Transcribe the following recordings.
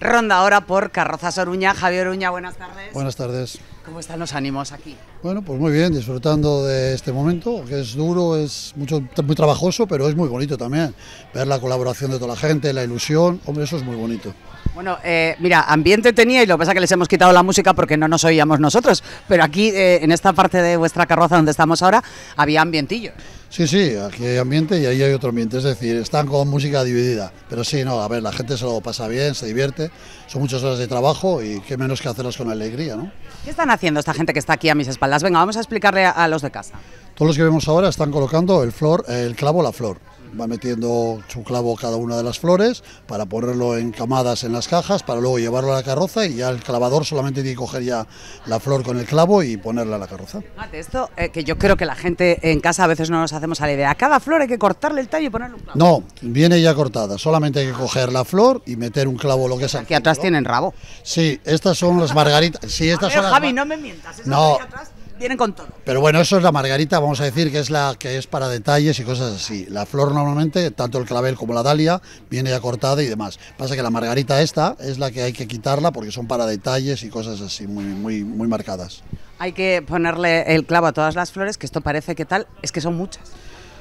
Ronda ahora por Carrozas Oruña. Javier Oruña, buenas tardes. Buenas tardes. ¿Cómo están los ánimos aquí? Bueno, pues muy bien, disfrutando de este momento, que es duro, es mucho, muy trabajoso, pero es muy bonito también. Ver la colaboración de toda la gente, la ilusión, hombre, eso es muy bonito. Bueno, eh, mira, ambiente tenía y lo que pasa es que les hemos quitado la música porque no nos oíamos nosotros, pero aquí, eh, en esta parte de vuestra carroza donde estamos ahora, había ambientillo. Sí, sí, aquí hay ambiente y ahí hay otro ambiente, es decir, están con música dividida, pero sí, no, a ver, la gente se lo pasa bien, se divierte, son muchas horas de trabajo y qué menos que hacerlas con alegría, ¿no? ¿Qué están haciendo esta gente que está aquí a mis espaldas? Venga, vamos a explicarle a, los de casa. Todos los que vemos ahora están colocando el, flor, el clavo, la flor va metiendo su clavo cada una de las flores para ponerlo en camadas en las cajas, para luego llevarlo a la carroza y ya el clavador solamente tiene que coger ya la flor con el clavo y ponerla a la carroza. esto eh, que yo creo que la gente en casa a veces no nos hacemos a la idea. A cada flor hay que cortarle el tallo y ponerle un clavo. No, viene ya cortada, solamente hay que coger la flor y meter un clavo, lo que sea. Aquí atrás tienen rabo. Sí, estas son las margaritas. Sí, estas Javi, no me mientas. no, atrás vienen con todo. Pero bueno, eso es la margarita, vamos a decir que es la que es para detalles y cosas así. La flor normalmente, tanto el clavel como la dalia, viene ya cortada y demás. Pasa que la margarita esta es la que hay que quitarla porque son para detalles y cosas así muy muy muy marcadas. Hay que ponerle el clavo a todas las flores, que esto parece que tal, es que son muchas.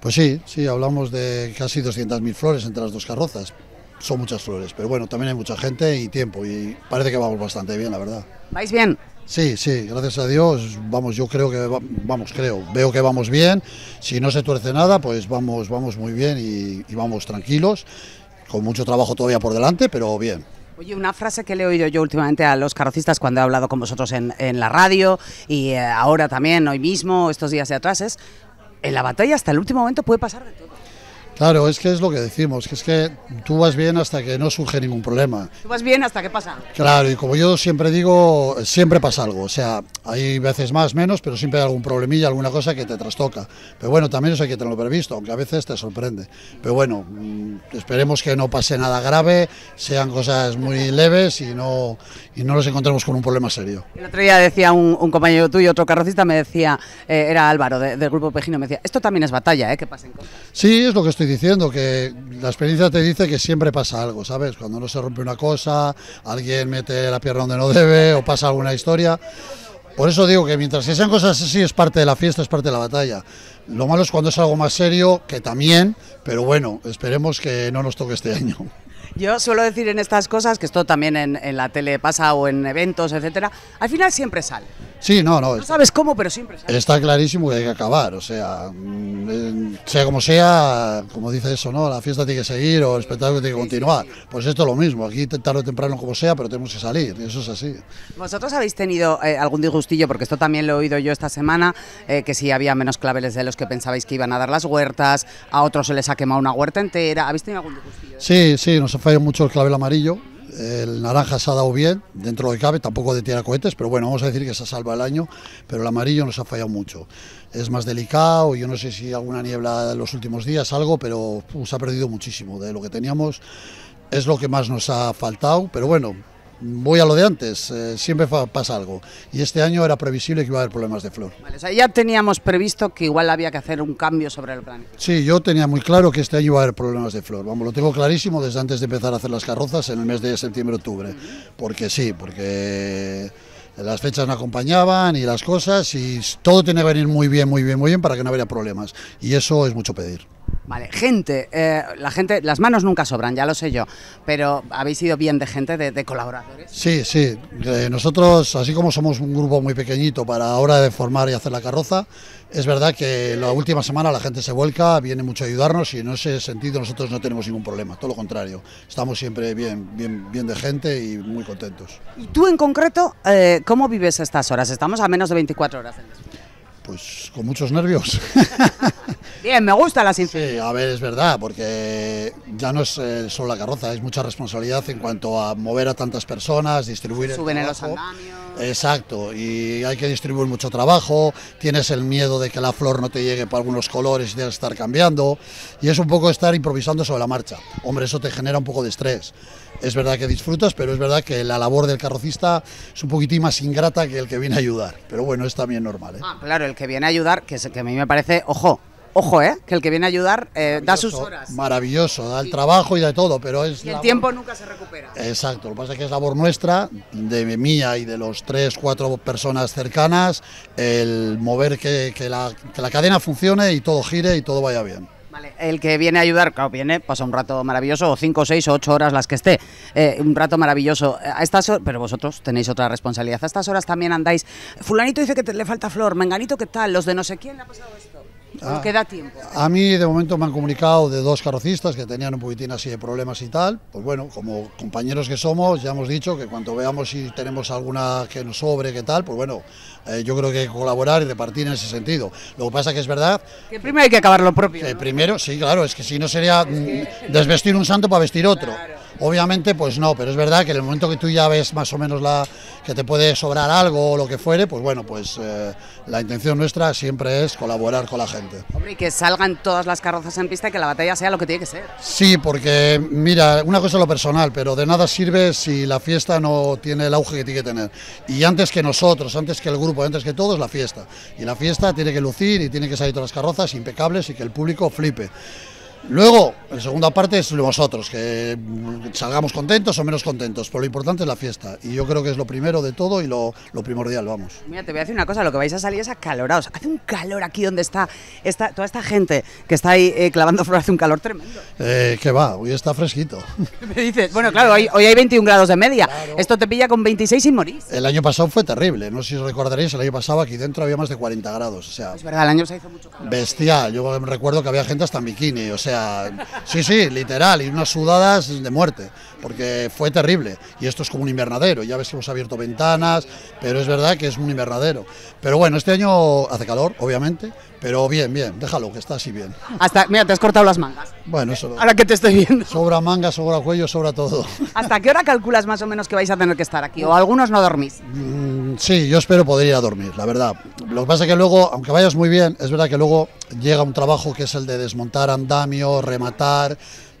Pues sí, sí, hablamos de casi 200.000 flores entre las dos carrozas. Son muchas flores, pero bueno, también hay mucha gente y tiempo y parece que vamos bastante bien, la verdad. ¿Vais bien? Sí, sí, gracias a Dios, vamos, yo creo que, vamos, creo, veo que vamos bien, si no se tuerce nada, pues vamos, vamos muy bien y, vamos tranquilos, con mucho trabajo todavía por delante, pero bien. Oye, una frase que le he oído yo últimamente a los carrocistas cuando he hablado con vosotros en, en la radio y eh, ahora también, hoy mismo, estos días de atrás, es, en la batalla hasta el último momento puede pasar de todo. Claro, es que es lo que decimos, que es que tú vas bien hasta que no surge ningún problema. Tú vas bien hasta que pasa. Claro, y como yo siempre digo, siempre pasa algo. O sea, hay veces más, menos, pero siempre hay algún problemilla, alguna cosa que te trastoca. Pero bueno, también eso hay que tenerlo previsto, aunque a veces te sorprende. Pero bueno, mm, esperemos que no pase nada grave, sean cosas muy leves y no, y no nos encontremos con un problema serio. El otro día decía un, compañero tuyo, otro carrocista, me decía, eh, era Álvaro del Grupo Pejino, me decía, esto también es batalla, ¿eh? que pasen cosas. Sí, es lo que estoy diciendo, que la experiencia te dice que siempre pasa algo, ¿sabes? Cuando no se rompe una cosa, alguien mete la pierna donde no debe o pasa alguna historia. Por eso digo que mientras que sean cosas así es parte de la fiesta, es parte de la batalla. Lo malo es cuando es algo más serio, que también, pero bueno, esperemos que no nos toque este año. Yo suelo decir en estas cosas, que esto también en, la tele pasa o en eventos, etcétera, al final siempre sale. Sí, no, no. No sabes cómo, pero siempre sale. Está clarísimo que hay que acabar, o sea, mm, eh, sea como sea, como dice eso, ¿no? La fiesta tiene que seguir o el espectáculo tiene que continuar. Pues esto es lo mismo, aquí tarde o temprano como sea, pero tenemos que salir, y eso es así. ¿Vosotros habéis tenido eh, algún disgustillo? Porque esto también lo he oído yo esta semana, eh, que sí había menos claveles de los que pensabais que iban a dar las huertas, a otros se les ha quemado una huerta entera. ¿Habéis tenido algún disgustillo? Sí, sí, nos ha fallado mucho el clavel amarillo. El naranja se ha dado bien, dentro de lo que cabe, tampoco de tirar cohetes, pero bueno, vamos a decir que se salva el año, pero el amarillo nos ha fallado mucho. Es más delicado, yo no sé si alguna niebla en los últimos días, algo, pero se ha perdido muchísimo de lo que teníamos. Es lo que más nos ha faltado, pero bueno, voy a lo de antes, eh, siempre pasa algo. Y este año era previsible que iba a haber problemas de flor. ya teníamos previsto que igual había que hacer un cambio sobre el plan. Sí, yo tenía muy claro que este año iba a haber problemas de flor. Vamos, lo tengo clarísimo desde antes de empezar a hacer las carrozas en el mes de septiembre-octubre. Porque sí, porque las fechas no acompañaban y las cosas y todo tenía que venir muy bien, muy bien, muy bien para que no hubiera problemas. Y eso es mucho pedir. Vale, gente, eh, la gente, las manos nunca sobran, ya lo sé yo, pero habéis sido bien de gente, de, colaboradores. Sí, sí, nosotros, así como somos un grupo muy pequeñito para ahora de formar y hacer la carroza, es verdad que la última semana la gente se vuelca, viene mucho a ayudarnos y en ese sentido nosotros no tenemos ningún problema, todo lo contrario, estamos siempre bien, bien, bien de gente y muy contentos. ¿Y tú en concreto, eh, cómo vives estas horas? Estamos a menos de 24 horas. En pues con muchos nervios. Bien, me gusta la sinceridad Sí, a ver, es verdad, porque ya no es eh, solo la carroza, es mucha responsabilidad en cuanto a mover a tantas personas, distribuir Suben en los andamios. Exacto, y hay que distribuir mucho trabajo, tienes el miedo de que la flor no te llegue para algunos colores y de estar cambiando, y es un poco estar improvisando sobre la marcha. Hombre, eso te genera un poco de estrés. Es verdad que disfrutas, pero es verdad que la labor del carrocista es un poquitín más ingrata que el que viene a ayudar, pero bueno, es también normal. ¿eh? Ah, claro, el que viene a ayudar, que, es, que a mí me parece, ojo, Ojo, ¿eh? Que el que viene a ayudar eh, da sus horas. Maravilloso, da el trabajo y da todo, pero es... Y el tiempo nunca se recupera. Exacto, lo que pasa es que es labor nuestra, de mía y de los tres, cuatro personas cercanas, el mover que, la, cadena funcione y todo gire y todo vaya bien. Vale, el que viene a ayudar, claro, viene, pasa un rato maravilloso, o cinco, seis o ocho horas las que esté, eh, un rato maravilloso. A estas pero vosotros tenéis otra responsabilidad. A estas horas también andáis. Fulanito dice que le falta flor, menganito ¿qué tal, los de no sé quién le ha pasado esto. Ah, tiempo. A mí de momento me han comunicado de dos carrocistas que tenían un poquitín así de problemas y tal. Pues bueno, como compañeros que somos, ya hemos dicho que cuando veamos si tenemos alguna que nos sobre, que tal, pues bueno, eh, yo creo que hay que colaborar y repartir en ese sentido. Lo que pasa que es verdad... Que primero hay que acabar lo propio. Primero, sí, claro, es que si no sería mm, desvestir un santo para vestir otro. Obviamente, pues no, pero es verdad que en el momento que tú ya ves más o menos la que te puede sobrar algo o lo que fuere, pues bueno, pues eh, la intención nuestra siempre es colaborar con la gente. Hombre, y que salgan todas las carrozas en pista y que la batalla sea lo que tiene que ser. Sí, porque mira, una cosa es lo personal, pero de nada sirve si la fiesta no tiene el auge que tiene que tener. Y antes que nosotros, antes que el grupo, antes que todos, la fiesta. Y la fiesta tiene que lucir y tiene que salir todas las carrozas impecables y que el público flipe. Luego, la segunda parte es nosotros, que mm, salgamos contentos o menos contentos, pero lo importante es la fiesta. Y yo creo que es lo primero de todo y lo, primordial, vamos. Mira, te voy a decir una cosa, lo que vais a salir es acalorados. Hace un calor aquí donde está esta, toda esta gente que está ahí eh, clavando flores, hace un calor tremendo. Eh, que va, hoy está fresquito. Me dices, bueno, claro, hoy, hay 21 grados de media. Esto te pilla con 26 y morís. El año pasado fue terrible, no sé si os recordaréis, el año pasado aquí dentro había más de 40 grados, o sea... Es verdad, el año se hizo mucho calor. Bestial, yo recuerdo que había gente hasta en bikini, o sea... Sí, sí, literal, y unas sudadas de muerte, porque fue terrible. Y esto es como un invernadero, ya ves que hemos abierto ventanas, pero es verdad que es un invernadero. Pero bueno, este año hace calor, obviamente, pero bien, bien, déjalo, que está así bien. Hasta, mira, te has cortado las mangas. Bueno, eso. Ahora que te estoy viendo. Sobra manga, sobra cuello, sobra todo. ¿Hasta qué hora calculas más o menos que vais a tener que estar aquí? ¿O algunos no dormís? Mm, sí, yo espero poder ir a dormir, la verdad. Lo que pasa es que luego, aunque vayas muy bien, es verdad que luego llega un trabajo que es el de desmontar andamio, rematar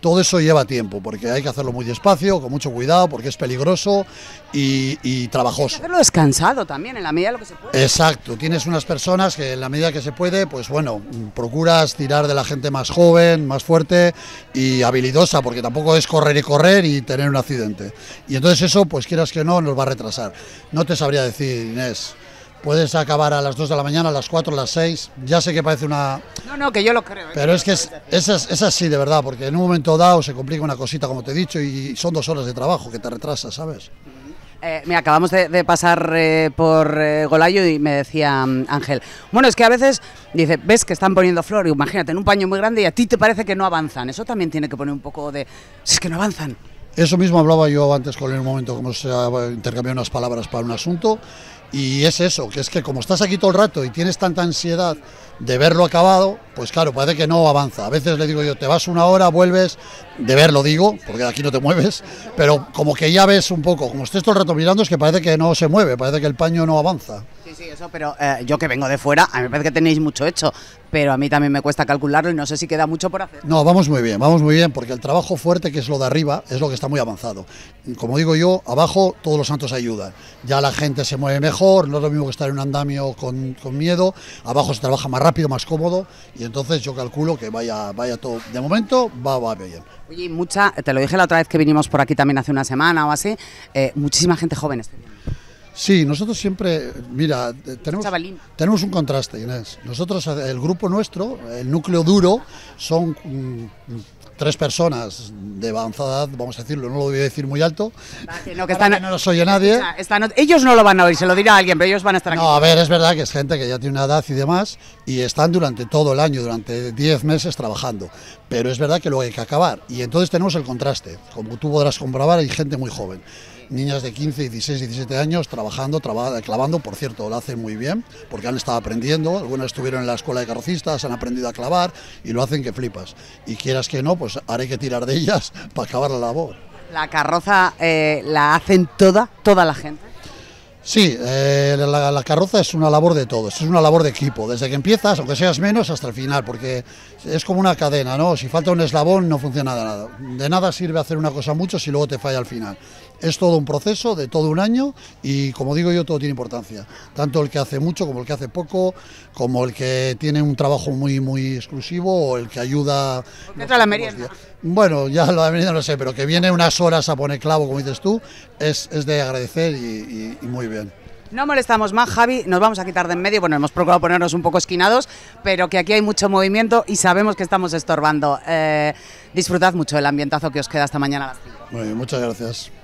todo eso lleva tiempo, porque hay que hacerlo muy despacio, con mucho cuidado, porque es peligroso y, trabajoso. Hay descansado también, en la medida de lo que se puede. Exacto, tienes unas personas que en la medida que se puede, pues bueno, procuras tirar de la gente más joven, más fuerte y habilidosa, porque tampoco es correr y correr y tener un accidente. Y entonces eso, pues quieras que no, nos va a retrasar. No te sabría decir, Inés, puedes acabar a las 2 de la mañana, a las 4, a las 6. Ya sé que parece una. No, no, que yo lo creo. ¿eh? Pero es que es, es, así, de verdad, porque en un momento dado se complica una cosita, como te he dicho, y son dos horas de trabajo que te retrasas, ¿sabes? Eh, mira, acabamos de, pasar eh, por eh, Golayo y me decía mm, Ángel, bueno, es que a veces dice, ves que están poniendo flor, y imagínate, en un paño muy grande y a ti te parece que no avanzan. Eso también tiene que poner un poco de, es que no avanzan. Eso mismo hablaba yo antes con él en un momento, como se intercambiado unas palabras para un asunto, y es eso, que es que como estás aquí todo el rato y tienes tanta ansiedad de verlo acabado, pues claro, parece que no avanza. A veces le digo yo, te vas una hora, vuelves, de verlo digo, porque aquí no te mueves, pero como que ya ves un poco, como estés todo el rato mirando, es que parece que no se mueve, parece que el paño no avanza. Sí, eso, pero eh, yo que vengo de fuera, a mí me parece que tenéis mucho hecho, pero a mí también me cuesta calcularlo y no sé si queda mucho por hacer. No, vamos muy bien, vamos muy bien, porque el trabajo fuerte, que es lo de arriba, es lo que está muy avanzado. Como digo yo, abajo todos los santos ayudan. Ya la gente se mueve mejor, no es lo mismo que estar en un andamio con, miedo, abajo se trabaja más rápido, más cómodo, y entonces yo calculo que vaya, vaya todo, de momento va, va bien. Oye, mucha, te lo dije la otra vez que vinimos por aquí también hace una semana o así, eh, muchísima gente joven está Sí, nosotros siempre, mira, tenemos, un contraste, Inés. Nosotros, el grupo nuestro, el núcleo duro, son mm, tres personas de avanzada edad, vamos a decirlo, no lo voy a decir muy alto, no, que están, no los oye nadie. ellos no lo van a oír, se lo dirá alguien, pero ellos van a estar aquí. No, a ver, es verdad que es gente que ya tiene una edad y demás, y están durante todo el año, durante 10 meses trabajando, pero es verdad que luego hay que acabar, y entonces tenemos el contraste, como tú podrás comprobar, hay gente muy joven niñas de 15, 16, 17 años trabajando, clavando, por cierto, lo hacen muy bien, porque han estado aprendiendo, algunas estuvieron en la escuela de carrocistas, han aprendido a clavar y lo hacen que flipas. Y quieras que no, pues pues haré que tirar de ellas para acabar la labor. ¿La carroza eh, la hacen toda, toda la gente? Sí, eh, la, carroza es una labor de todos, es una labor de equipo, desde que empiezas, aunque seas menos, hasta el final, porque es como una cadena, ¿no? Si falta un eslabón no funciona nada, de nada sirve hacer una cosa mucho si luego te falla al final. Es todo un proceso de todo un año y como digo yo, todo tiene importancia. Tanto el que hace mucho como el que hace poco, como el que tiene un trabajo muy, muy exclusivo o el que ayuda... la merienda? Bueno, ya la merienda no sé, pero que viene unas horas a poner clavo, como dices tú, es, de agradecer y, muy bien. No molestamos más, Javi, nos vamos a quitar de en medio, bueno, hemos procurado ponernos un poco esquinados, pero que aquí hay mucho movimiento y sabemos que estamos estorbando. Eh, disfrutad mucho el ambientazo que os queda esta mañana Muy muchas gracias.